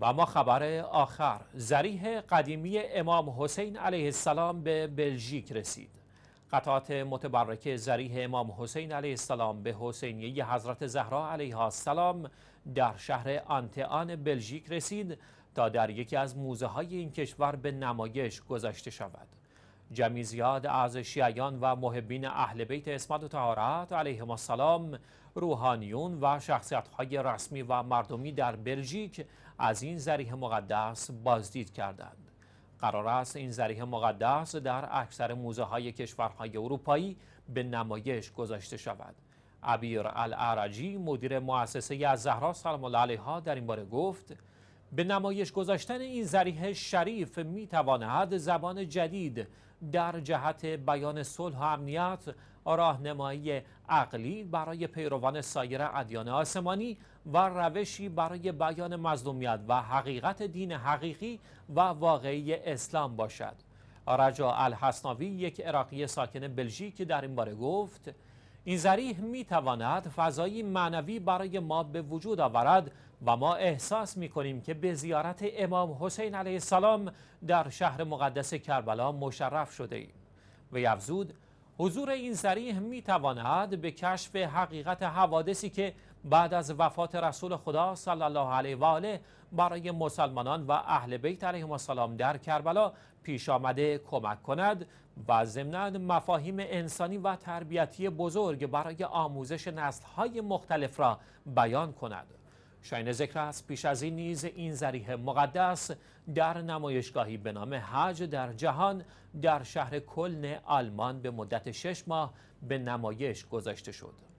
و اما خبر آخر زریح قدیمی امام حسین علیه السلام به بلژیک رسید قطعات متبرکه زریح امام حسین علیه السلام به حسینیه حضرت زهرا علیه السلام در شهر آنتوان بلژیک رسید تا در یکی از موزه های این کشور به نمایش گذاشته شود جمعی زیاد از شیعیان و محبین اهل بیت اسمت و تهارت علیهم السلام روحانیون و شخصیت رسمی و مردمی در بلژیک از این زریح مقدس بازدید کردند. قرار است این زریح مقدس در اکثر موزه های کشورهای اروپایی به نمایش گذاشته شود. عبیر العرجی مدیر مؤسسه از زهرا سلام الله علیها در این باره گفت به نمایش گذاشتن این ذریح شریف می تواند زبان جدید در جهت بیان صلح و امنیت راهنمایی عقلی برای پیروان سایر ادیان آسمانی و روشی برای بیان مظلومیت و حقیقت دین حقیقی و واقعی اسلام باشد. رجا الحسناوی یک عراقی ساکن بلژیک در این باره گفت این ذریح می تواند فضایی معنوی برای ما به وجود آورد و ما احساس می کنیم که به زیارت امام حسین علیه السلام در شهر مقدس کربلا مشرف شده ایم. و یفزود، حضور این سریح می تواند به کشف حقیقت حوادثی که بعد از وفات رسول خدا صلی الله علیه و آله برای مسلمانان و اهل بیت علیهم السلام در کربلا پیش آمده کمک کند و ضمن مفاهیم انسانی و تربیتی بزرگ برای آموزش های مختلف را بیان کند شاین ذکر است پیش از این نیز این ذریح مقدس در نمایشگاهی به نام حج در جهان در شهر کلن آلمان به مدت شش ماه به نمایش گذاشته شد.